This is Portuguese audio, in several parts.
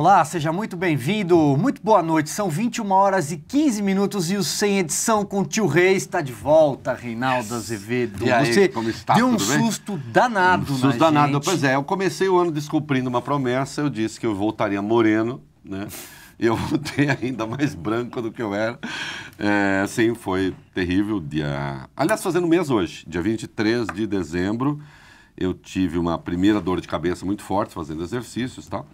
Olá, seja muito bem-vindo, muito boa noite. São 21 horas e 15 minutos e o Sem Edição com o Tio Rei está de volta, Reinaldo Azevedo. E aí, Você como está? deu um susto danado, Um susto danado, gente. pois é. Eu comecei o ano descobrindo uma promessa, eu disse que eu voltaria moreno, né? E eu voltei ainda mais branco do que eu era. É, sim, foi terrível. Dia... Aliás, fazendo mês hoje, dia 23 de dezembro, eu tive uma primeira dor de cabeça muito forte fazendo exercícios e tá? tal.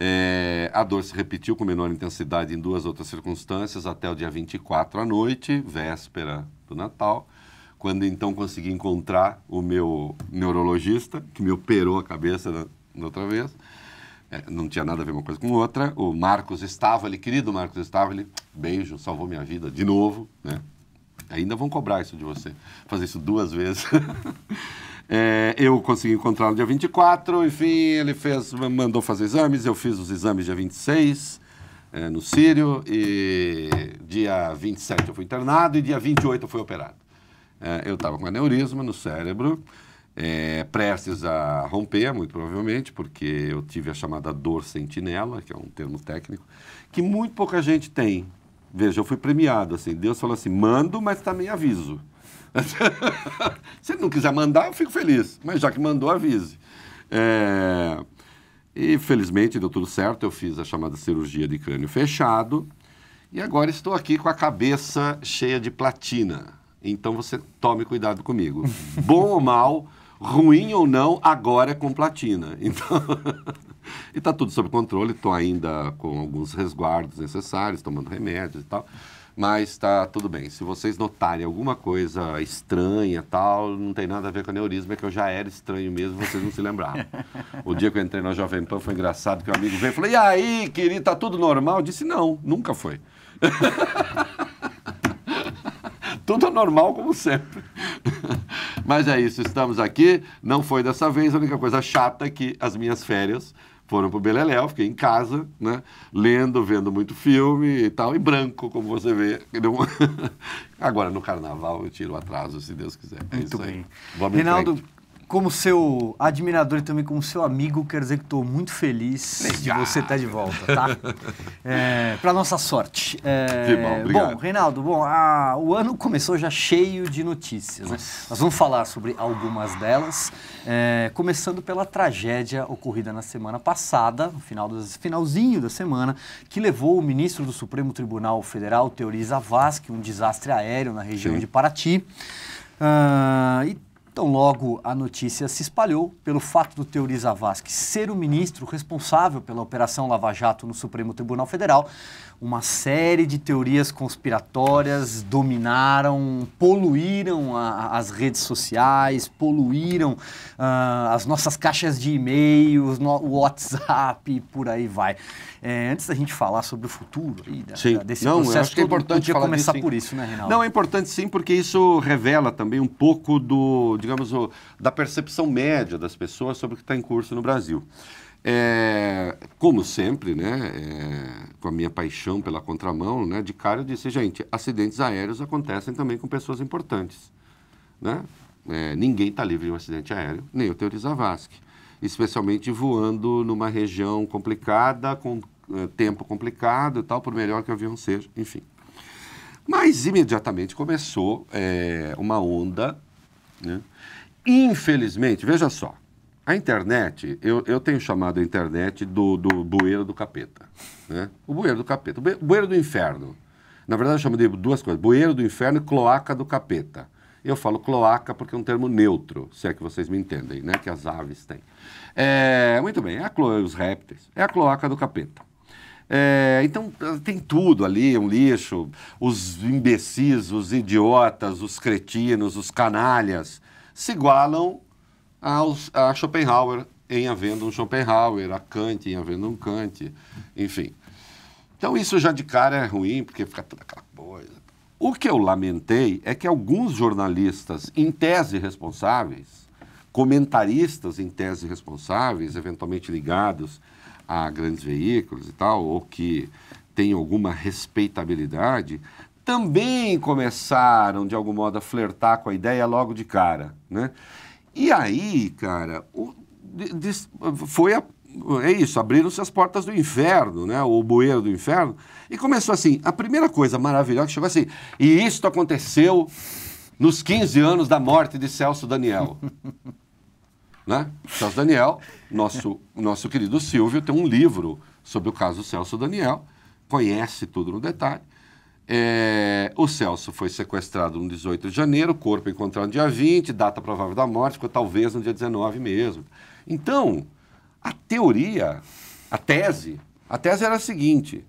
É, a dor se repetiu com menor intensidade em duas outras circunstâncias até o dia 24 à noite, véspera do Natal, quando então consegui encontrar o meu neurologista, que me operou a cabeça da, da outra vez. É, não tinha nada a ver uma coisa com outra. O Marcos Stavali, querido Marcos Stavali, beijo, salvou minha vida de novo, né? Ainda vão cobrar isso de você. Fazer isso duas vezes. É, eu consegui encontrá-lo dia 24, enfim, ele fez, mandou fazer exames, eu fiz os exames dia 26 é, no Sírio, e dia 27 eu fui internado e dia 28 eu fui operado. É, eu estava com aneurisma no cérebro, é, prestes a romper, muito provavelmente, porque eu tive a chamada dor sentinela, que é um termo técnico, que muito pouca gente tem. Veja, eu fui premiado, assim, Deus falou assim, mando, mas também tá aviso. Se ele não quiser mandar, eu fico feliz. Mas já que mandou, avise. É... E felizmente deu tudo certo, eu fiz a chamada cirurgia de crânio fechado. E agora estou aqui com a cabeça cheia de platina. Então você tome cuidado comigo. Bom ou mal, ruim ou não, agora é com platina. Então. e está tudo sob controle, estou ainda com alguns resguardos necessários, tomando remédios e tal. Mas está tudo bem. Se vocês notarem alguma coisa estranha, tal, não tem nada a ver com aneurisma, é que eu já era estranho mesmo, vocês não se lembraram. o dia que eu entrei na Jovem Pan foi engraçado que um amigo veio e falou: "E aí, querido, tá tudo normal?" Eu disse: "Não, nunca foi." tudo normal como sempre. Mas é isso, estamos aqui. Não foi dessa vez, a única coisa chata é que as minhas férias foram pro Beleléu, fiquei em casa, né? Lendo, vendo muito filme e tal, e branco, como você vê. Agora, no carnaval, eu tiro o atraso, se Deus quiser. É muito bem. Vamos Reinaldo, como seu admirador e também como seu amigo, quero dizer que estou muito feliz Legal. de você estar de volta, tá? É, Para nossa sorte. É, que bom, obrigado. Bom, Reinaldo, bom, a, o ano começou já cheio de notícias. Né? Nós vamos falar sobre algumas delas, é, começando pela tragédia ocorrida na semana passada, no final do, finalzinho da semana, que levou o ministro do Supremo Tribunal Federal, Teori Zavascki, é um desastre aéreo na região Sim. de Paraty. Uh, e então, logo a notícia se espalhou pelo fato do Teori Zavascki ser o ministro responsável pela Operação Lava Jato no Supremo Tribunal Federal uma série de teorias conspiratórias dominaram, poluíram a, as redes sociais, poluíram uh, as nossas caixas de e-mails, o WhatsApp e por aí vai. É, antes da gente falar sobre o futuro aí, da, sim. desse Não, processo, eu acho que é importante começar disso, por isso, né, Reinaldo? Não, é importante sim, porque isso revela também um pouco do, digamos, o, da percepção média das pessoas sobre o que está em curso no Brasil. É, como sempre, né, é, com a minha paixão pela contramão, né, de cara eu disse, gente, acidentes aéreos acontecem também com pessoas importantes. Né? É, ninguém está livre de um acidente aéreo, nem o Teori Zavascki, especialmente voando numa região complicada, com é, tempo complicado e tal, por melhor que o avião seja, enfim. Mas imediatamente começou é, uma onda, né? infelizmente, veja só, a internet, eu, eu tenho chamado a internet do, do bueiro do capeta. Né? O bueiro do capeta, o bueiro do inferno. Na verdade, eu chamo de duas coisas: bueiro do inferno e cloaca do capeta. Eu falo cloaca porque é um termo neutro, se é que vocês me entendem, né? Que as aves têm. É, muito bem, é a cloaca, os répteis. É a cloaca do capeta. É, então, tem tudo ali, um lixo. Os imbecis, os idiotas, os cretinos, os canalhas se igualam aos, a Schopenhauer em havendo um Schopenhauer, a Kant em havendo um Kant, enfim. Então isso já de cara é ruim, porque fica toda aquela coisa. O que eu lamentei é que alguns jornalistas em tese responsáveis, comentaristas em tese responsáveis, eventualmente ligados a grandes veículos e tal, ou que têm alguma respeitabilidade, também começaram, de algum modo, a flertar com a ideia logo de cara. Né? E aí, cara, o, foi a, é isso, abriram-se as portas do inferno, né? O bueiro do inferno. E começou assim, a primeira coisa maravilhosa que chegou assim, e isto aconteceu nos 15 anos da morte de Celso Daniel. né? Celso Daniel, nosso, nosso querido Silvio, tem um livro sobre o caso Celso Daniel, conhece tudo no detalhe. É, o Celso foi sequestrado no 18 de janeiro, corpo encontrado no dia 20, data provável da morte, ficou talvez no dia 19 mesmo. Então, a teoria, a tese, a tese era a seguinte: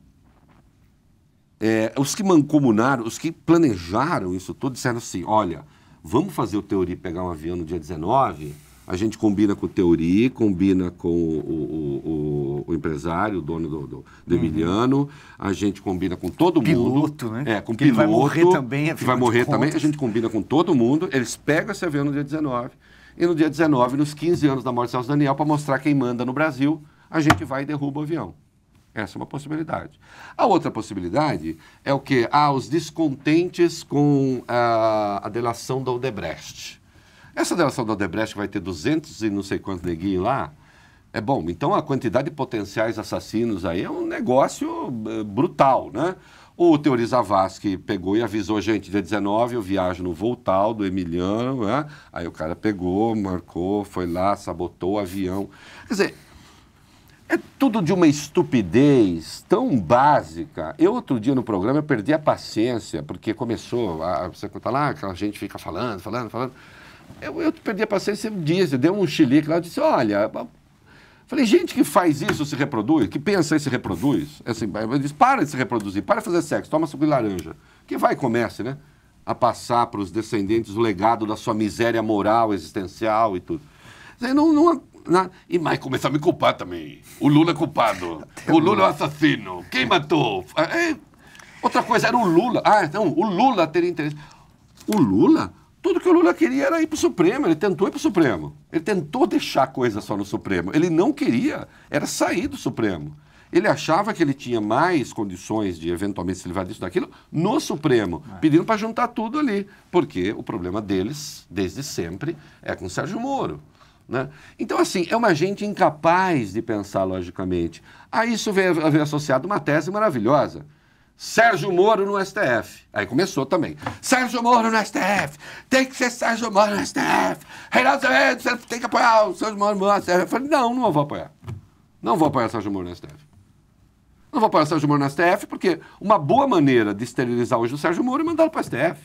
é, os que mancomunaram, os que planejaram isso tudo, disseram assim: olha, vamos fazer o Teori pegar um avião no dia 19 a gente combina com o Teori, combina com o, o, o empresário, o dono do, do, do uhum. Emiliano, a gente combina com todo mundo. Piloto, né? É, com que piloto. vai morrer também. Que vai morrer contas. também. A gente combina com todo mundo. Eles pegam esse avião no dia 19. E no dia 19, nos 15 anos da morte de Celso Daniel, para mostrar quem manda no Brasil, a gente vai e derruba o avião. Essa é uma possibilidade. A outra possibilidade é o que? Ah, os descontentes com ah, a delação da Odebrecht. Essa delação da Odebrecht vai ter 200 e não sei quantos neguinhos lá. É bom, então a quantidade de potenciais assassinos aí é um negócio eh, brutal, né? O Teori Zavascki pegou e avisou, a gente, dia 19 eu viajo no voo tal do Emiliano, né? Aí o cara pegou, marcou, foi lá, sabotou o avião. Quer dizer, é tudo de uma estupidez tão básica. Eu, outro dia no programa, eu perdi a paciência, porque começou, a, você conta tá lá, aquela gente fica falando, falando, falando. Eu, eu perdi a paciência dias, deu um xilique lá, eu disse, olha, Falei, gente que faz isso se reproduz, que pensa e se reproduz, é assim, eu disse, para de se reproduzir, para de fazer sexo, toma suco de laranja. Que vai e comece, né? A passar para os descendentes o legado da sua miséria moral, existencial e tudo. Não, não, não, e mais começar a me culpar também. O Lula é culpado. o Lula é o assassino. Quem matou? É, é. Outra coisa era o Lula. Ah, então o Lula teria interesse. O Lula? Tudo que o Lula queria era ir para o Supremo, ele tentou ir para o Supremo. Ele tentou deixar a coisa só no Supremo. Ele não queria, era sair do Supremo. Ele achava que ele tinha mais condições de eventualmente se livrar disso daquilo no Supremo, é. pedindo para juntar tudo ali. Porque o problema deles, desde sempre, é com o Sérgio Moro. Né? Então, assim, é uma gente incapaz de pensar logicamente. A isso veio, veio associado uma tese maravilhosa Sérgio Moro no STF. Aí começou também. Sérgio Moro no STF. Tem que ser Sérgio Moro no STF. Reinaldo Azevedo, você tem que apoiar o Sérgio Moro no STF. Eu falei, não, não vou apoiar. Não vou apoiar Sérgio Moro no STF. Não vou apoiar Sérgio Moro no STF porque uma boa maneira de esterilizar hoje o Sérgio Moro é mandá-lo para o STF.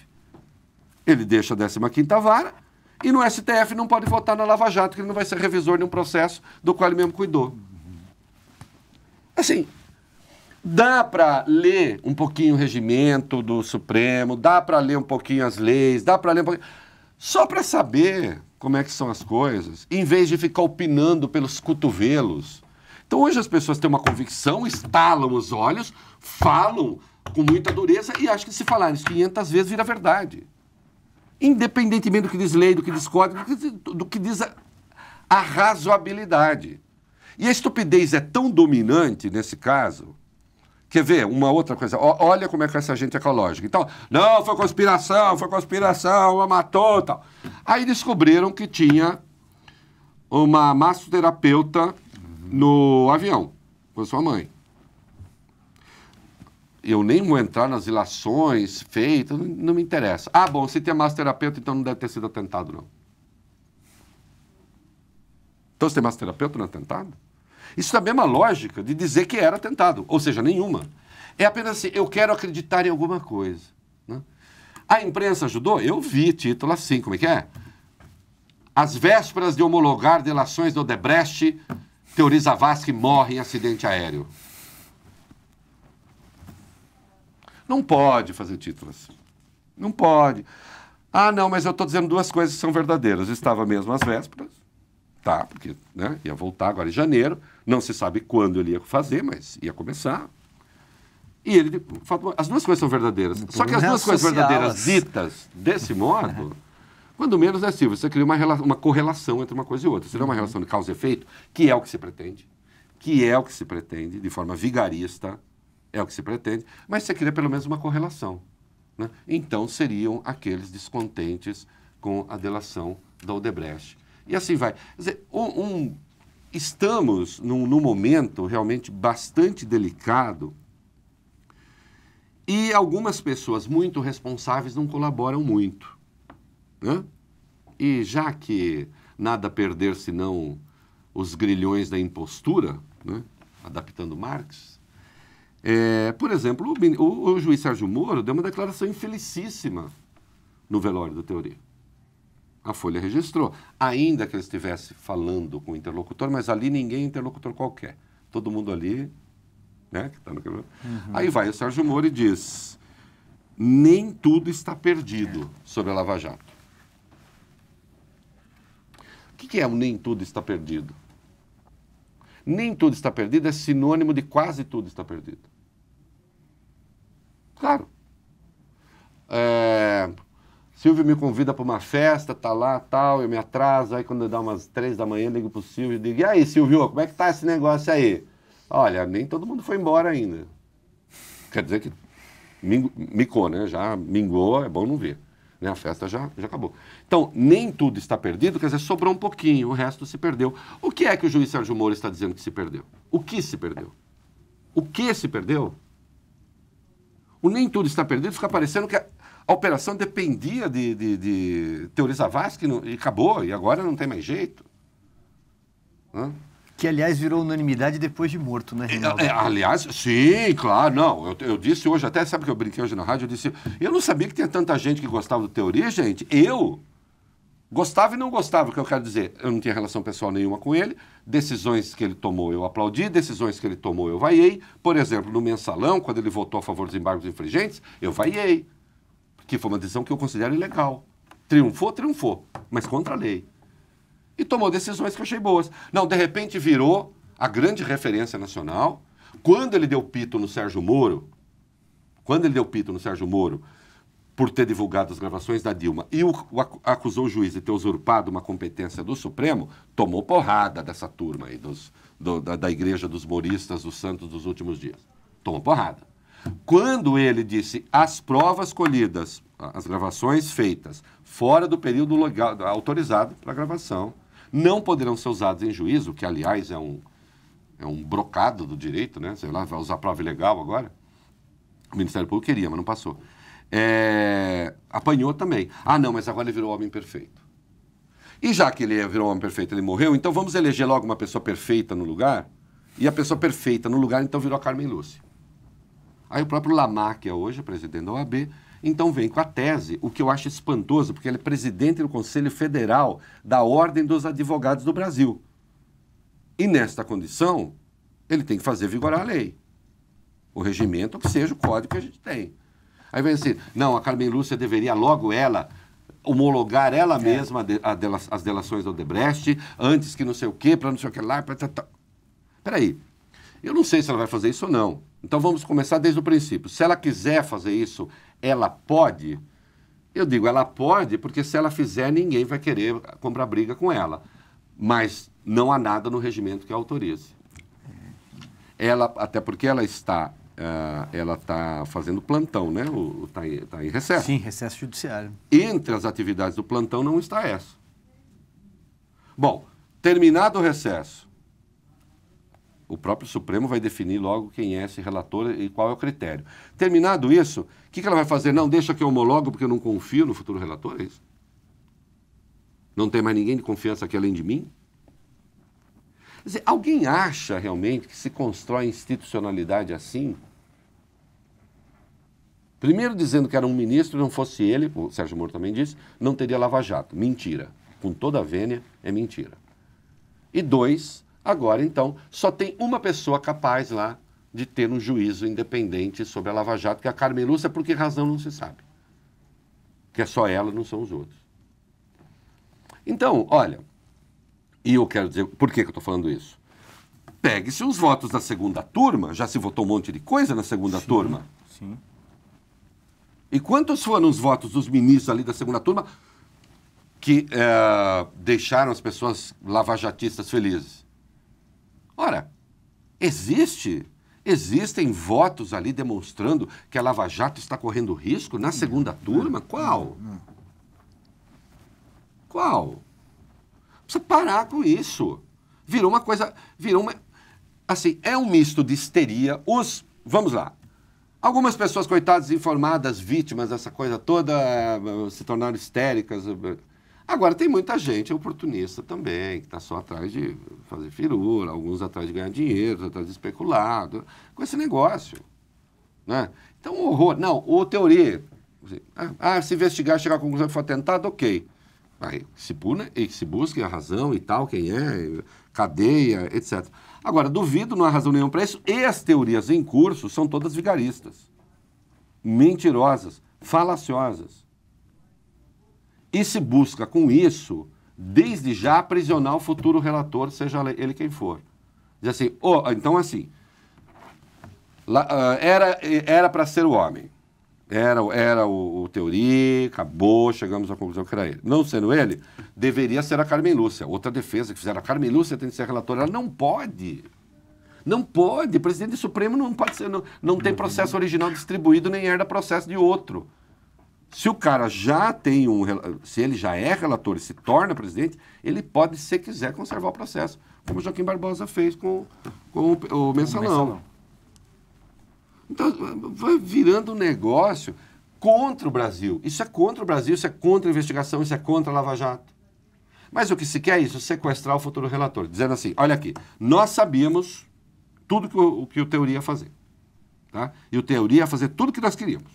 Ele deixa a 15ª vara e no STF não pode votar na Lava Jato, que ele não vai ser revisor de um processo do qual ele mesmo cuidou. Assim, Dá para ler um pouquinho o regimento do Supremo, dá para ler um pouquinho as leis, dá para ler um pouquinho. Só para saber como é que são as coisas, em vez de ficar opinando pelos cotovelos. Então hoje as pessoas têm uma convicção, estalam os olhos, falam com muita dureza e acham que se falarem 500 vezes vira verdade. Independentemente do que diz lei, do que diz código, do que diz a, a razoabilidade. E a estupidez é tão dominante nesse caso Quer ver uma outra coisa? O, olha como é que é essa gente é ecológica. Então, não, foi conspiração, foi conspiração, ela matou tal. Aí descobriram que tinha uma massoterapeuta no avião com sua mãe. Eu nem vou entrar nas ilações feitas, não, não me interessa. Ah, bom, se tem massoterapeuta, então não deve ter sido atentado, não. Então, se tem massoterapeuta, não é atentado? Isso também é uma lógica de dizer que era atentado, ou seja, nenhuma. É apenas assim, eu quero acreditar em alguma coisa. Né? A imprensa ajudou? Eu vi título assim, como é que é? As vésperas de homologar delações do Odebrecht, teoriza Vasque morre em acidente aéreo. Não pode fazer título assim. Não pode. Ah, não, mas eu estou dizendo duas coisas que são verdadeiras. estava mesmo às vésperas voltar, porque né, ia voltar agora em janeiro, não se sabe quando ele ia fazer, mas ia começar. E ele falou, as duas coisas são verdadeiras. Então, Só que as duas coisas verdadeiras ditas desse modo, quando menos é assim, você cria uma, uma correlação entre uma coisa e outra. Você não é uma relação de causa e efeito, que é o que se pretende, que é o que se pretende, de forma vigarista, é o que se pretende, mas você cria pelo menos uma correlação. Né? Então seriam aqueles descontentes com a delação da Odebrecht e assim vai. Quer dizer, um, um, estamos num, num momento realmente bastante delicado e algumas pessoas muito responsáveis não colaboram muito. Né? E já que nada a perder senão os grilhões da impostura, né? adaptando Marx, é, por exemplo, o, o, o, juiz Sérgio Moro deu uma declaração infelicíssima no velório da teoria a Folha registrou. Ainda que ele estivesse falando com o interlocutor, mas ali ninguém é interlocutor qualquer. Todo mundo ali, né? Que tá no... uhum. Aí vai o Sérgio Moro e diz: nem tudo está perdido sobre a Lava Jato. O que é o nem tudo está perdido? Nem tudo está perdido é sinônimo de quase tudo está perdido. Claro. É, Silvio me convida para uma festa, tá lá, tal, eu me atraso, aí quando dá umas três da manhã, ligo pro Silvio e digo, e aí, Silvio, como é que tá esse negócio aí? Olha, nem todo mundo foi embora ainda. Quer dizer que micou, né? Já mingou, é bom não ver. Né? A festa já, já acabou. Então, nem tudo está perdido, quer dizer, sobrou um pouquinho, o resto se perdeu. O que é que o juiz Sérgio Moro está dizendo que se perdeu? O que se perdeu? O que se perdeu? O Nem Tudo Está Perdido fica parecendo que a, a operação dependia de, de, de Teori Zavascki e acabou, e agora não tem mais jeito. Hã? Que, aliás, virou unanimidade depois de morto, né, É, é, aliás, sim, claro, não. Eu, eu, disse hoje, até sabe que eu brinquei hoje na rádio, eu disse, eu não sabia que tinha tanta gente que gostava do Teori, gente. Eu, Gostava e não gostava, o que eu quero dizer. Eu não tinha relação pessoal nenhuma com ele. Decisões que ele tomou eu aplaudi, decisões que ele tomou eu vaiei. Por exemplo, no mensalão, quando ele votou a favor dos embargos infringentes, eu vaiei. Que foi uma decisão que eu considero ilegal. Triunfou, triunfou, mas contra a lei. E tomou decisões que eu achei boas. Não, de repente virou a grande referência nacional. Quando ele deu pito no Sérgio Moro, quando ele deu pito no Sérgio Moro, por ter divulgado as gravações da Dilma e o, o, acusou o juiz de ter usurpado uma competência do Supremo, tomou porrada dessa turma aí, dos, do, da, da igreja dos moristas, dos santos dos últimos dias. Tomou porrada. Quando ele disse as provas colhidas, as gravações feitas fora do período legal, autorizado para gravação, não poderão ser usadas em juízo, que aliás é um, é um brocado do direito, né? Sei lá, vai usar prova ilegal agora. O Ministério Público queria, mas não passou. É, apanhou também. Ah, não, mas agora ele virou homem perfeito. E já que ele virou homem perfeito, ele morreu, então vamos eleger logo uma pessoa perfeita no lugar? E a pessoa perfeita no lugar, então, virou a Carmen Lúcia. Aí o próprio Lamar, que é hoje presidente da OAB, então vem com a tese, o que eu acho espantoso, porque ele é presidente do Conselho Federal da Ordem dos Advogados do Brasil. E nesta condição, ele tem que fazer vigorar a lei. O regimento, que seja o código que a gente tem. Aí vem assim, não, a Carmen Lúcia deveria logo ela homologar ela é. mesma a dela, as delações do Odebrecht, antes que não sei o quê, para não sei o que lá. Pra, tá, tá, Peraí, eu não sei se ela vai fazer isso ou não. Então vamos começar desde o princípio. Se ela quiser fazer isso, ela pode? Eu digo, ela pode, porque se ela fizer, ninguém vai querer comprar briga com ela. Mas não há nada no regimento que a autorize. Ela, até porque ela está Uh, ela está fazendo plantão, né? Está em, tá em recesso. Sim, recesso judiciário. Entre as atividades do plantão não está essa. Bom, terminado o recesso, o próprio Supremo vai definir logo quem é esse relator e qual é o critério. Terminado isso, o que, que ela vai fazer? Não, deixa que eu homologo porque eu não confio no futuro relator, é isso? Não tem mais ninguém de confiança aqui além de mim? Dizer, alguém acha realmente que se constrói institucionalidade assim? Primeiro dizendo que era um ministro, não fosse ele, o Sérgio Moro também disse, não teria Lava Jato. Mentira. Com toda a vênia, é mentira. E dois, agora então, só tem uma pessoa capaz lá de ter um juízo independente sobre a Lava Jato, que é a Carmen Lúcia, por que razão não se sabe. Que é só ela, não são os outros. Então, olha, e eu quero dizer, por que, que eu estou falando isso? Pegue-se os votos da segunda turma, já se votou um monte de coisa na segunda sim, turma. Sim. E quantos foram os votos dos ministros ali da segunda turma que é, deixaram as pessoas lavajatistas felizes? Ora, existe Existem votos ali demonstrando que a Lava Jato está correndo risco na segunda é. turma? É. Qual? É. Qual? Precisa parar com isso. Virou uma coisa. Virou uma. Assim, é um misto de histeria. Os. Vamos lá. Algumas pessoas, coitadas, informadas, vítimas dessa coisa toda, eh, se tornaram histéricas. Agora, tem muita gente oportunista também, que está só atrás de fazer firula, alguns atrás de ganhar dinheiro, atrás de especular, com esse negócio. Né? Então, horror. Não, o teoria. Ah, ah, se investigar, chegar à conclusão que foi atentado, ok. Aí se puna e se busque a razão e tal, quem é, cadeia, etc. Agora, duvido, não há razão nenhuma para isso. E as teorias em curso são todas vigaristas, mentirosas, falaciosas. E se busca com isso, desde já, aprisionar o futuro relator, seja ele quem for. Diz assim, oh, então assim, ah, era para ser o homem. Era, era o, o Teori, acabou, chegamos à conclusão que era ele. Não sendo ele, deveria ser a Carmen Lúcia. Outra defesa que fizeram. A Carmen Lúcia tem que ser relatora. Ela não pode. Não pode. Presidente Supremo não pode ser. Não, não tem processo original distribuído nem herda processo de outro. Se o cara já tem um. Se ele já é relator e se torna presidente, ele pode, se quiser, conservar o processo. Como o Joaquim Barbosa fez com, com o, o mensalão. O mensalão. Então, vai virando um negócio contra o Brasil. Isso é contra o Brasil, isso é contra a investigação, isso é contra a Lava Jato. Mas o que se quer é isso, sequestrar o futuro relator, dizendo assim, olha aqui, nós sabíamos tudo que o, que o Teoria ia fazer. Tá? E o Teoria ia fazer tudo que nós queríamos.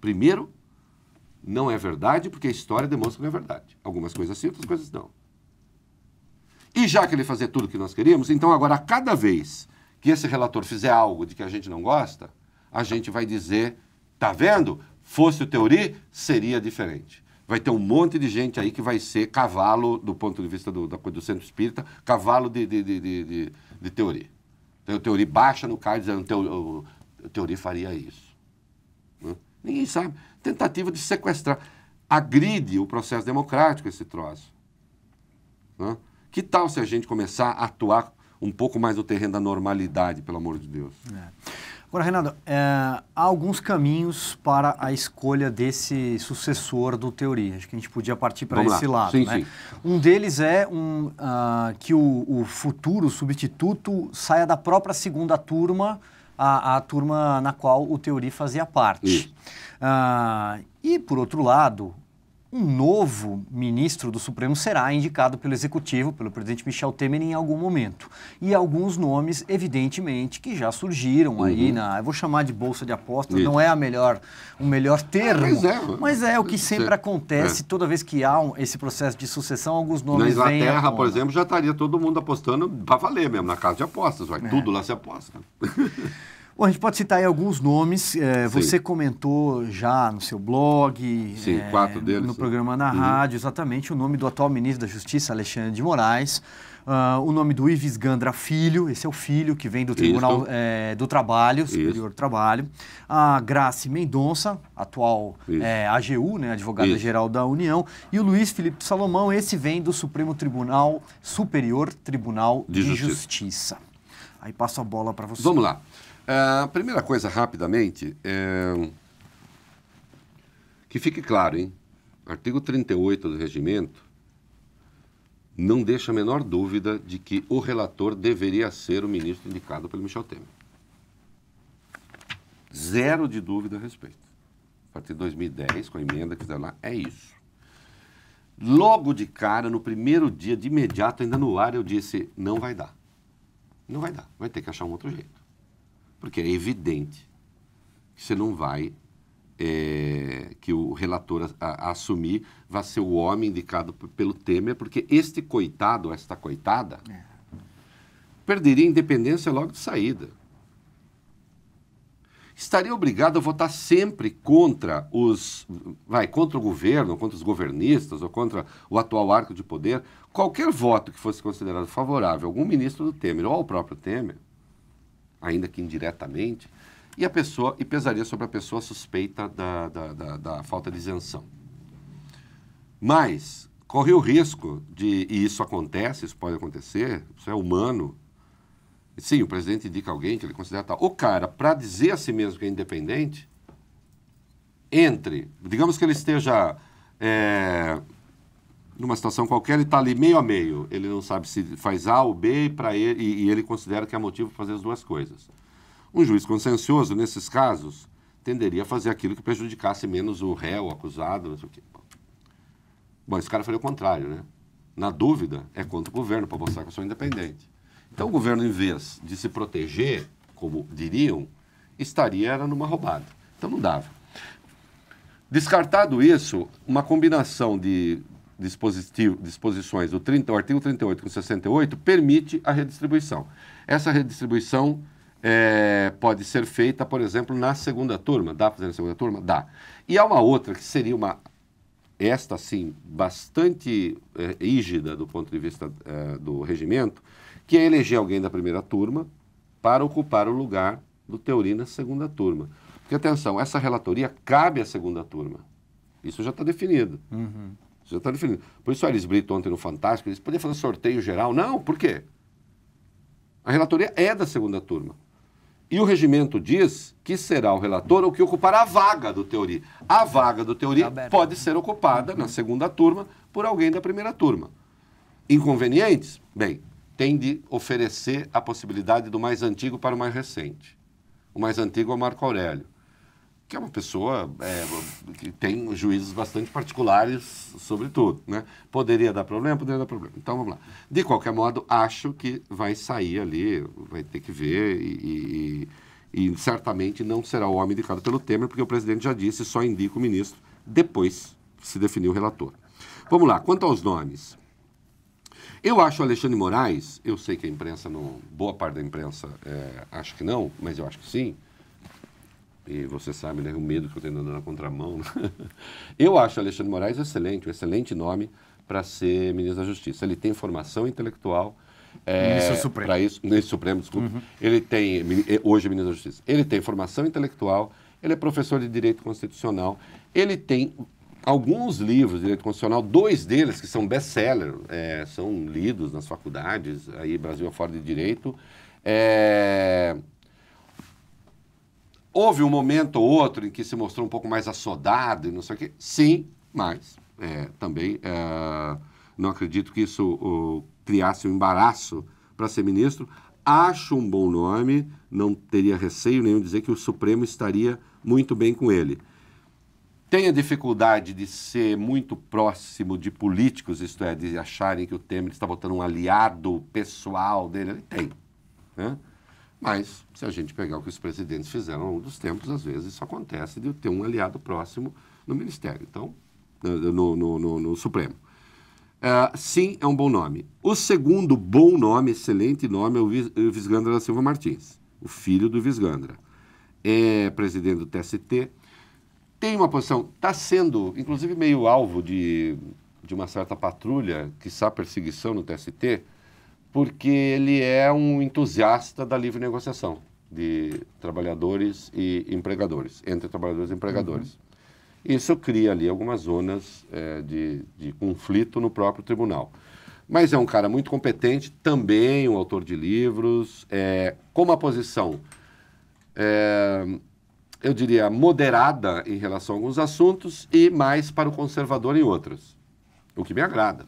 Primeiro, não é verdade, porque a história demonstra que não é verdade. Algumas coisas sim, outras coisas não. E já que ele fazia tudo que nós queríamos, então agora, a cada vez que esse relator fizer algo de que a gente não gosta, a gente vai dizer, tá vendo? Fosse o Teori, seria diferente. Vai ter um monte de gente aí que vai ser cavalo, do ponto de vista do, do centro espírita, cavalo de, de, de, de, de Teori. Então, o Teori baixa no card dizendo, que o Teori faria isso. Né? Ninguém sabe. Tentativa de sequestrar. Agride o processo democrático esse troço. Né? Que tal se a gente começar a atuar um pouco mais do terreno da normalidade, pelo amor de Deus. É. Agora, Renato, é, há alguns caminhos para a escolha desse sucessor do Teori Acho que a gente podia partir para esse lado. Sim, né? sim. Um deles é um, uh, que o, o futuro substituto saia da própria segunda turma a, a, turma na qual o Teori fazia parte. Uh, e, por outro lado, um novo ministro do Supremo será indicado pelo Executivo, pelo presidente Michel Temer, em algum momento. E alguns nomes, evidentemente, que já surgiram uhum. aí na. Eu vou chamar de bolsa de apostas. Isso. não é a melhor, o melhor termo. É, mas, é, mas é o que sempre é. acontece é. toda vez que há um, esse processo de sucessão, alguns nomes. Na Inglaterra, por exemplo, já estaria todo mundo apostando para valer mesmo, na casa de apostas. Vai, é. Tudo lá se aposta. Bom, a gente pode citar aí alguns nomes. É, você comentou já no seu blog, sim, é, quatro deles, no sim. programa na uhum. rádio, exatamente o nome do atual ministro da Justiça, Alexandre de Moraes. Uh, o nome do Ives Gandra Filho, esse é o filho que vem do Tribunal é, do Trabalho, Superior do Trabalho. A Grace Mendonça, atual é, AGU, né, advogada-geral da União. E o Luiz Felipe Salomão, esse vem do Supremo Tribunal, Superior Tribunal de, de Justiça. Justiça. Aí passo a bola para você. Vamos lá. É, a primeira coisa, rapidamente, é... que fique claro, hein? Artigo 38 do regimento não deixa a menor dúvida de que o relator deveria ser o ministro indicado pelo Michel Temer. Zero de dúvida a respeito. A partir de 2010, com a emenda que fizeram lá, é isso. Logo de cara, no primeiro dia, de imediato, ainda no ar, eu disse: não vai dar. Não vai dar, vai ter que achar um outro jeito porque é evidente que você não vai é, que o relator a, a assumir vai ser o homem indicado pelo Temer, porque este coitado, esta coitada, é. perderia independência logo de saída. Estaria obrigado a votar sempre contra os, vai, contra o governo, contra os governistas ou contra o atual arco de poder. Qualquer voto que fosse considerado favorável a algum ministro do Temer ou ao próprio Temer, ainda que indiretamente, e a pessoa e pesaria sobre a pessoa suspeita da, da, da, da falta de isenção. Mas corre o risco de, e isso acontece, isso pode acontecer, isso é humano. Sim, o presidente indica alguém que ele considera tal. O cara, para dizer a si mesmo que é independente, entre, digamos que ele esteja é, numa situação qualquer, ele está ali meio a meio. Ele não sabe se faz A ou B para ele, e, e, ele considera que há é motivo para fazer as duas coisas. Um juiz consciencioso nesses casos, tenderia a fazer aquilo que prejudicasse menos o réu, o acusado, não sei o quê. Bom, esse cara faria o contrário, né? Na dúvida, é contra o governo, para mostrar que eu sou independente. Então, o governo, em vez de se proteger, como diriam, estaria era numa roubada. Então, não dava. Descartado isso, uma combinação de disposições do 30, o artigo 38 com 68 permite a redistribuição. Essa redistribuição é, pode ser feita, por exemplo, na segunda turma. Dá para fazer na segunda turma? Dá. E há uma outra que seria uma, esta sim, bastante é, rígida do ponto de vista é, do regimento, que é eleger alguém da primeira turma para ocupar o lugar do Teori na segunda turma. Porque, atenção, essa relatoria cabe à segunda turma. Isso já está definido. Uhum. Você está definindo. Por isso, o Aires Brito, ontem no Fantástico, eles poderiam fazer sorteio geral. Não, por quê? A relatoria é da segunda turma. E o regimento diz que será o relator o que ocupará a vaga do Teori. A vaga do Teori tá pode ser ocupada uhum. na segunda turma por alguém da primeira turma. Inconvenientes? Bem, tem de oferecer a possibilidade do mais antigo para o mais recente. O mais antigo é o Marco Aurélio que é uma pessoa é, que tem juízos bastante particulares sobre tudo, né? Poderia dar problema, poderia dar problema. Então vamos lá. De qualquer modo, acho que vai sair ali, vai ter que ver e, e, e certamente não será o homem indicado pelo Temer, porque o presidente já disse, só indica o ministro depois que se definir o relator. Vamos lá, quanto aos nomes. Eu acho o Alexandre Moraes, eu sei que a imprensa, não, boa parte da imprensa é, acho que não, mas eu acho que sim, e você sabe, né, o medo que eu tenho andando na contramão. Né? eu acho Alexandre Moraes excelente, um excelente nome para ser ministro da Justiça. Ele tem formação intelectual. É, ministro Supremo. Para isso, ministro Supremo, desculpa. Uhum. Ele tem, é, hoje é ministro da Justiça, ele tem formação intelectual, ele é professor de Direito Constitucional, ele tem alguns livros de direito constitucional, dois deles que são best-seller, é, são lidos nas faculdades, aí Brasil afora de direito. É, Houve um momento ou outro em que se mostrou um pouco mais assodado e não sei o quê. Sim, mas é, também é, não acredito que isso o, criasse um embaraço para ser ministro. Acho um bom nome, não teria receio nenhum dizer que o Supremo estaria muito bem com ele. Tem a dificuldade de ser muito próximo de políticos, isto é, de acharem que o Temer está botando um aliado pessoal dele. Tem. Né? Mas, se a gente pegar o que os presidentes fizeram ao longo dos tempos, às vezes isso acontece de ter um aliado próximo no Ministério, então, no, no, no, no Supremo. Uh, sim, é um bom nome. O segundo bom nome, excelente nome, é o Visgandra da Silva Martins, o filho do Visgandra. É presidente do TST, tem uma posição, está sendo, inclusive, meio alvo de, de uma certa patrulha, que está perseguição no TST, porque ele é um entusiasta da livre negociação de trabalhadores e empregadores, entre trabalhadores e empregadores. Uhum. Isso cria ali algumas zonas é, de, de conflito no próprio tribunal. Mas é um cara muito competente, também um autor de livros, é, com uma posição, é, eu diria, moderada em relação a alguns assuntos e mais para o conservador em outros. O que me agrada.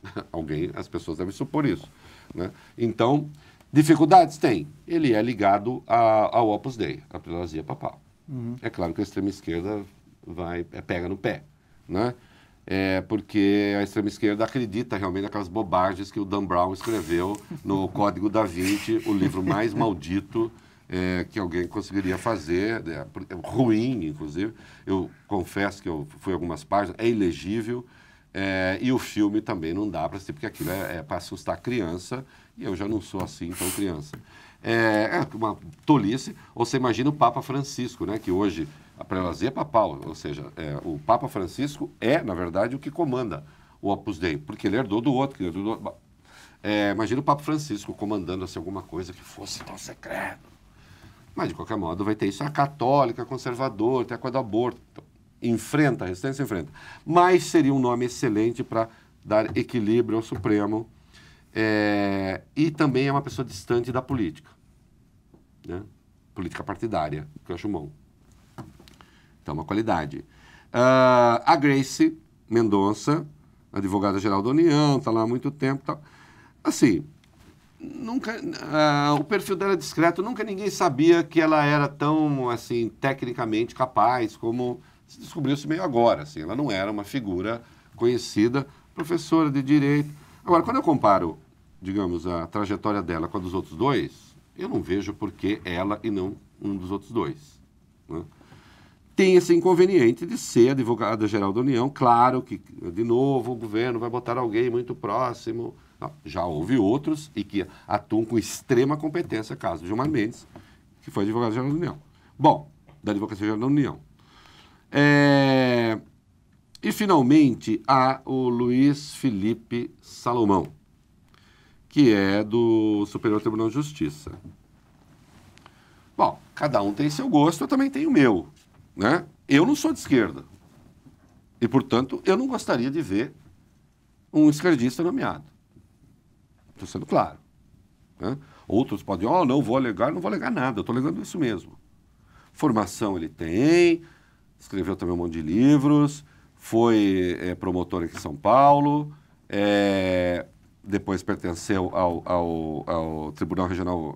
Alguém, as pessoas devem supor isso. Né? Então, dificuldades tem. Ele é ligado a, ao Opus Dei, à prelazia papal. Uhum. É claro que a extrema esquerda vai, é, pega no pé, né? É porque a extrema esquerda acredita realmente naquelas bobagens que o Dan Brown escreveu no Código da Vinci, o livro mais maldito é, que alguém conseguiria fazer, né? é, ruim, inclusive. Eu confesso que eu fui algumas páginas, é ilegível, é, e o filme também não dá para ser, porque aquilo é, é para assustar criança, e eu já não sou assim tão criança. É, é, uma tolice. Ou você imagina o Papa Francisco, né, que hoje a prelazia é papal, ou seja, é, o Papa Francisco é, na verdade, o que comanda o Opus Dei, porque ele herdou do outro. Que herdou do é, imagina o Papa Francisco comandando assim, alguma coisa que fosse tão secreto. Mas, de qualquer modo, vai ter isso. A católica, conservador, tem a coisa do aborto enfrenta, a resistência enfrenta. Mas seria um nome excelente para dar equilíbrio ao Supremo. É, e também é uma pessoa distante da política. Né? Política partidária, que eu acho bom. Então, uma qualidade. Uh, a Grace Mendonça, advogada-geral da União, está lá há muito tempo. Tá... Assim, nunca uh, o perfil dela é discreto nunca ninguém sabia que ela era tão assim tecnicamente capaz como descobriu-se meio agora. Assim, ela não era uma figura conhecida, professora de direito. Agora, quando eu comparo, digamos, a trajetória dela com a dos outros dois, eu não vejo por que ela e não um dos outros dois. Né? Tem esse inconveniente de ser advogada geral da União. Claro que, de novo, o governo vai botar alguém muito próximo. Não, já houve outros e que atuam com extrema competência, caso Gilmar Mendes, que foi advogado geral da União. Bom, da Advocacia Geral da União. É... E, finalmente, há o Luiz Felipe Salomão, que é do Superior Tribunal de Justiça. Bom, cada um tem seu gosto, eu também tenho o meu. Né? Eu não sou de esquerda. E, portanto, eu não gostaria de ver um esquerdista nomeado. Estou sendo claro. Né? Outros podem, oh, não vou alegar, não vou alegar nada, eu estou alegando isso mesmo. Formação ele tem, escreveu também um monte de livros, foi é, promotor aqui em São Paulo, é, depois pertenceu ao, ao, ao, Tribunal Regional,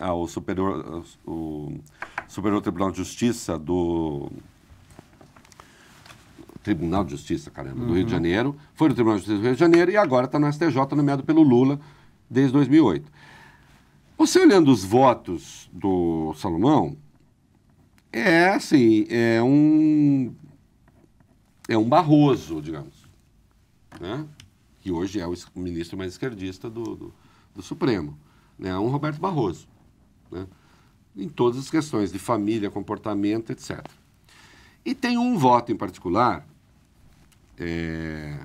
ah, ao Superior, ao, Superior Tribunal de Justiça do Tribunal de Justiça, caramba, uhum. do Rio de uhum. Janeiro, foi no Tribunal de Justiça do Rio de Janeiro e agora está no STJ, nomeado pelo Lula desde 2008. Você olhando os votos do Salomão, é, assim, é um. É um Barroso, digamos. Né? Que hoje é o ministro mais esquerdista do, do, do Supremo. Né? É um Roberto Barroso. Né? Em todas as questões de família, comportamento, etc. E tem um voto em particular. É...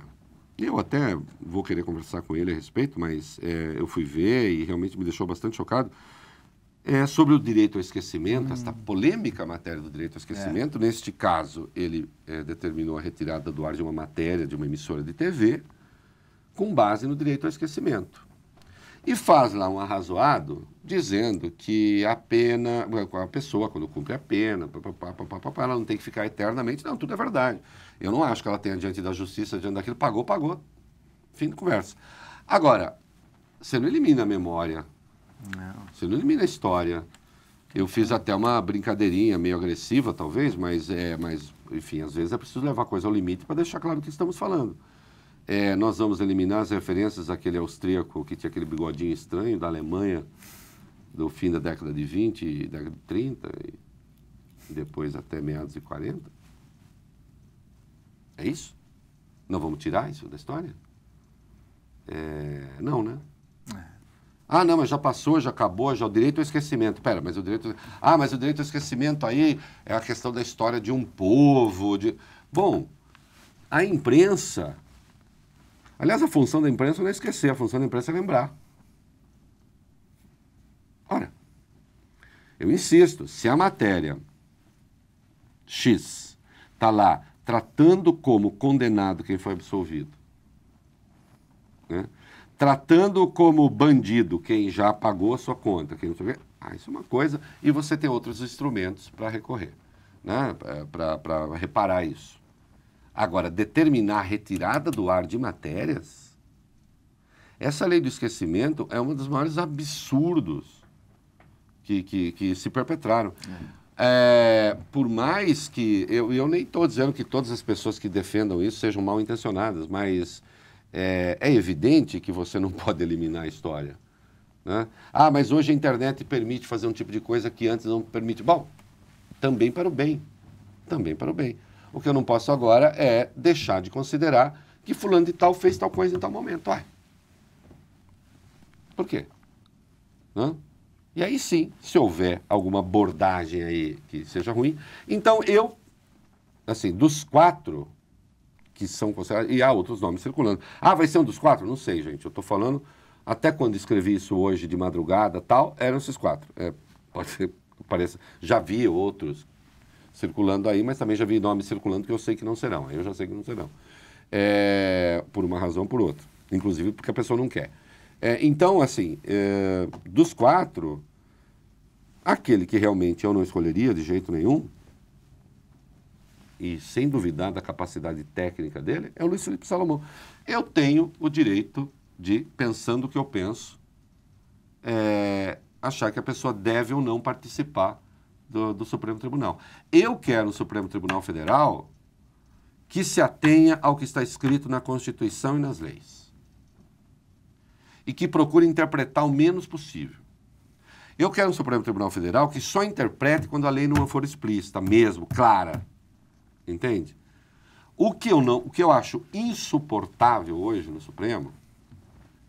Eu até vou querer conversar com ele a respeito, mas é, eu fui ver e realmente me deixou bastante chocado é sobre o direito ao esquecimento, hum. esta polêmica matéria do direito ao é. esquecimento. É. Neste caso, ele é, determinou a retirada do ar de uma matéria de uma emissora de TV com base no direito ao esquecimento. E faz lá um arrazoado dizendo que a pena, a pessoa, quando cumpre a pena, ela não tem que ficar eternamente. Não, tudo é verdade. Eu não acho que ela tenha diante da justiça, diante daquilo, pagou, pagou. Fim de conversa. Agora, você não elimina a memória você não elimina a história. Eu fiz até uma brincadeirinha meio agressiva, talvez, mas, é, mas enfim, às vezes é preciso levar a coisa ao limite para deixar claro o que estamos falando. É, nós vamos eliminar as referências àquele austríaco que tinha aquele bigodinho estranho da Alemanha do fim da década de 20, década de 30 e depois até meados de 40? É isso? Não vamos tirar isso da história? É, não, né? É. Ah, não, mas já passou, já acabou, já é o direito ao esquecimento. Pera, mas o direito. Ah, mas o direito ao esquecimento aí é a questão da história de um povo. De... Bom, a imprensa. Aliás, a função da imprensa não é esquecer, a função da imprensa é lembrar. Ora, eu insisto, se a matéria X está lá tratando como condenado quem foi absolvido, né? tratando como bandido quem já pagou a sua conta, quem não sabe, ah, isso é uma coisa, e você tem outros instrumentos para recorrer, né? para reparar isso. Agora, determinar a retirada do ar de matérias, essa lei do esquecimento é um dos maiores absurdos que, que, que se perpetraram. É. É, por mais que, eu, eu nem estou dizendo que todas as pessoas que defendam isso sejam mal intencionadas, mas é, é evidente que você não pode eliminar a história. Né? Ah, mas hoje a internet permite fazer um tipo de coisa que antes não permite. Bom, também para o bem. Também para o bem. O que eu não posso agora é deixar de considerar que fulano de tal fez tal coisa em tal momento. Ué. Por quê? Né? E aí sim, se houver alguma abordagem aí que seja ruim. Então eu, assim, dos quatro, que são considerados. E há outros nomes circulando. Ah, vai ser um dos quatro? Não sei, gente. Eu estou falando. Até quando escrevi isso hoje de madrugada tal, eram esses quatro. É, pode ser, Já vi outros circulando aí, mas também já vi nomes circulando que eu sei que não serão. Eu já sei que não serão. É, por uma razão ou por outra. Inclusive porque a pessoa não quer. É, então, assim, é, dos quatro, aquele que realmente eu não escolheria de jeito nenhum e sem duvidar da capacidade técnica dele, é o Luiz Felipe Salomão. Eu tenho o direito de, pensando o que eu penso, é, achar que a pessoa deve ou não participar do, do Supremo Tribunal. Eu quero o Supremo Tribunal Federal que se atenha ao que está escrito na Constituição e nas leis. E que procure interpretar o menos possível. Eu quero um Supremo Tribunal Federal que só interprete quando a lei não for explícita, mesmo, clara. Entende? O que eu não, o que eu acho insuportável hoje no Supremo,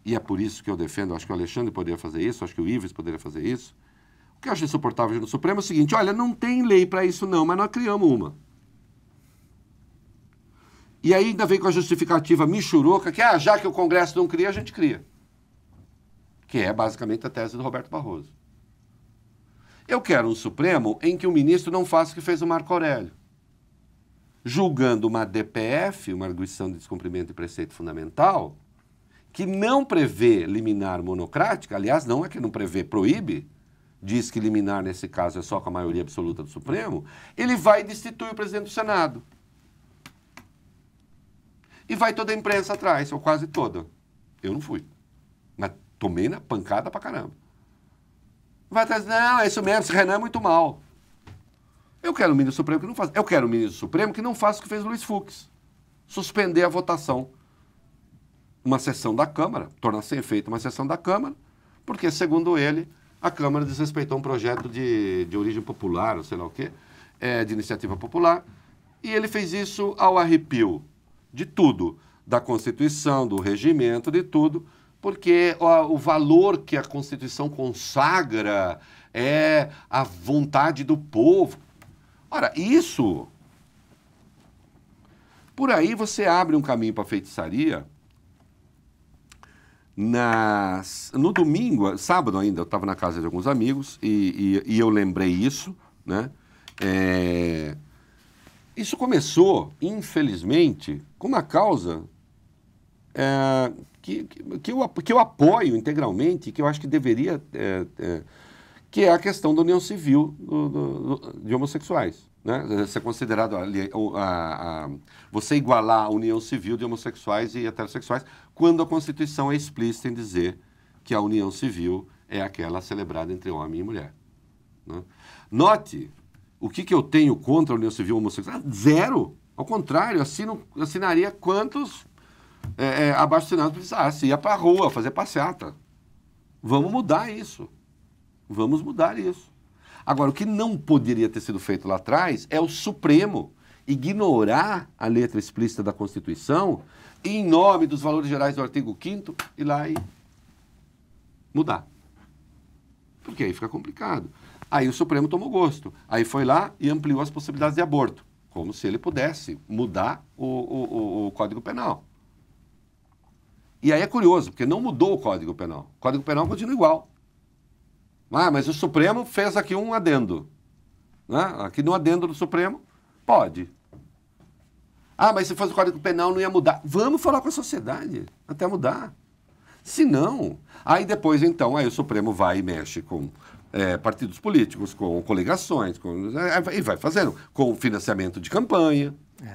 e é por isso que eu defendo, acho que o Alexandre poderia fazer isso, acho que o Ives poderia fazer isso. O que eu acho insuportável no Supremo é o seguinte: olha, não tem lei para isso não, mas nós criamos uma. E aí ainda vem com a justificativa michuruca, que ah, já que o Congresso não cria, a gente cria. Que é basicamente a tese do Roberto Barroso. Eu quero um Supremo em que o ministro não faça o que fez o Marco Aurélio julgando uma DPF, uma arguição de descumprimento de preceito fundamental, que não prevê liminar monocrática, aliás, não é que não prevê, proíbe, diz que liminar nesse caso é só com a maioria absoluta do Supremo, ele vai destituir o presidente do Senado. E vai toda a imprensa atrás, ou quase toda. Eu não fui. Mas tomei na pancada pra caramba. Vai atrás, não, é isso mesmo, esse Renan é muito mal. Eu quero um ministro Supremo que não faça. Eu quero um ministro Supremo que não faça o que fez o Luiz Fux. Suspender a votação. Uma sessão da Câmara, tornar sem efeito uma sessão da Câmara, porque, segundo ele, a Câmara desrespeitou um projeto de, de origem popular, ou sei lá o quê, é, de iniciativa popular. E ele fez isso ao arrepio de tudo, da Constituição, do regimento, de tudo, porque o valor que a Constituição consagra é a vontade do povo. Ora, isso. Por aí você abre um caminho para feitiçaria. Nas, no domingo, sábado ainda, eu estava na casa de alguns amigos e, e, e eu lembrei isso, né? É, isso começou, infelizmente, com uma causa é, que, que, eu, que eu apoio integralmente, que eu acho que deveria é, é que é a questão da união civil do, do, do, de homossexuais. Né? Ser considerado a, a, a, você igualar a união civil de homossexuais e heterossexuais, quando a Constituição é explícita em dizer que a união civil é aquela celebrada entre homem e mulher. Né? Note o que, que eu tenho contra a união civil homossexual? Ah, zero! Ao contrário, assino, assinaria quantos é, é, abaixo-assinados precisasse. Ia para a rua fazer passeata. Vamos mudar isso. Vamos mudar isso. Agora, o que não poderia ter sido feito lá atrás é o Supremo ignorar a letra explícita da Constituição em nome dos valores gerais do artigo 5 e lá e mudar. Porque aí fica complicado. Aí o Supremo tomou gosto. Aí foi lá e ampliou as possibilidades de aborto. Como se ele pudesse mudar o, o, o Código Penal. E aí é curioso, porque não mudou o Código Penal. O Código Penal continua igual. Ah, mas o Supremo fez aqui um adendo. Né? Aqui no adendo do Supremo, pode. Ah, mas se fosse o Código Penal não ia mudar. Vamos falar com a sociedade até mudar. Se não, aí depois então, aí o Supremo vai e mexe com é, partidos políticos, com coligações, com, é, e vai fazendo, com financiamento de campanha. É.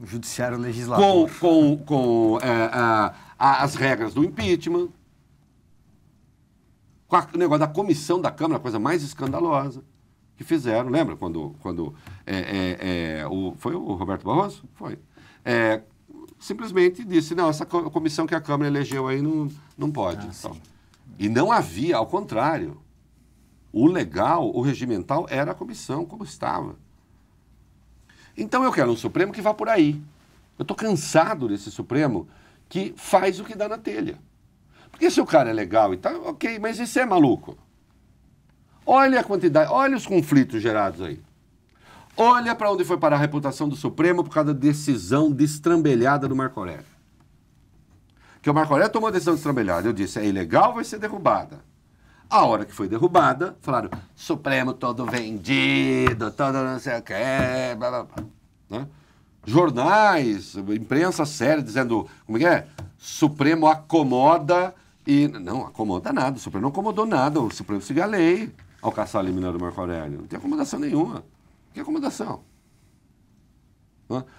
O judiciário legislativo. Com, com, com é, a, a, as regras do impeachment com a, o negócio da comissão da Câmara, coisa mais escandalosa que fizeram. Lembra quando, quando é, é, é o, foi o Roberto Barroso? Foi. É, simplesmente disse, não, essa comissão que a Câmara elegeu aí não, não pode. Ah, então. E não havia, ao contrário. O legal, o regimental, era a comissão como estava. Então eu quero um Supremo que vá por aí. Eu estou cansado desse Supremo que faz o que dá na telha. Porque se o cara é legal e tal, ok, mas isso é maluco? Olha a quantidade, olha os conflitos gerados aí. Olha para onde foi parar a reputação do Supremo por causa da decisão destrambelhada do Marco Aurélio. Que o Marco Aurélio tomou a decisão destrambelhada. Eu disse, é ilegal, vai ser derrubada. A hora que foi derrubada, falaram, Supremo todo vendido, todo não sei o quê, blá, blá, blá. Né? Jornais, imprensa séria dizendo, como é que é? Supremo acomoda e não acomoda nada, o Supremo não acomodou nada, o Supremo seguiu a lei ao caçar a liminar do Marco Aurélio. Não tem acomodação nenhuma. Que acomodação?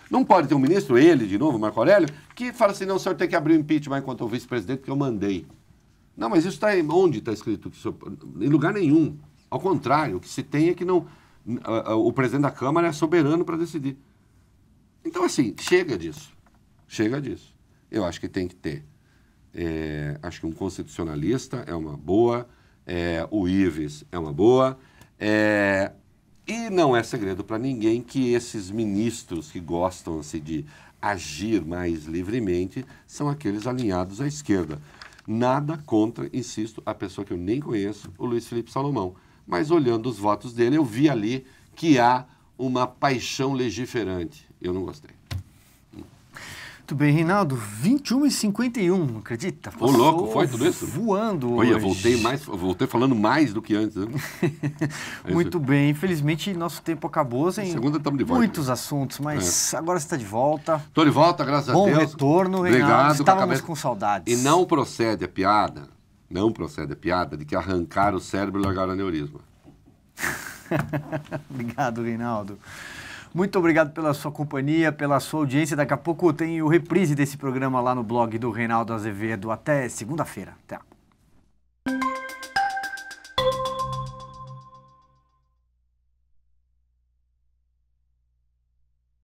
Não pode ter um ministro, ele de novo, Marco Aurélio, que fala assim: não, o senhor tem que abrir o impeachment enquanto o vice-presidente, porque eu mandei. Não, mas isso está onde está escrito? Em lugar nenhum. Ao contrário, o que se tem é que não. O presidente da Câmara é soberano para decidir. Então, assim, chega disso. Chega disso. Eu acho que tem que ter é, acho que um constitucionalista é uma boa, é, o Ives é uma boa. É, e não é segredo para ninguém que esses ministros que gostam assim, de agir mais livremente são aqueles alinhados à esquerda. Nada contra, insisto, a pessoa que eu nem conheço, o Luiz Felipe Salomão. Mas olhando os votos dele, eu vi ali que há uma paixão legiferante. Eu não gostei. Muito bem, Reinaldo, 21 e 51 acredita? Ô, louco, foi tudo isso? Voando Olha, hoje. voltei, mais, voltei falando mais do que antes. Né? É Muito bem, infelizmente nosso tempo acabou sem Segunda, de volta. muitos assuntos, mas é. agora você está de volta. Estou de volta, graças Bom a Deus. Bom retorno, Reinaldo, Obrigado, estávamos com saudades. E não procede a piada, não procede a piada de que arrancar o cérebro e largar o aneurisma. Obrigado, Reinaldo. Muito obrigado pela sua companhia, pela sua audiência. Daqui a pouco tem o reprise desse programa lá no blog do Reinaldo Azevedo. Até segunda-feira. Até.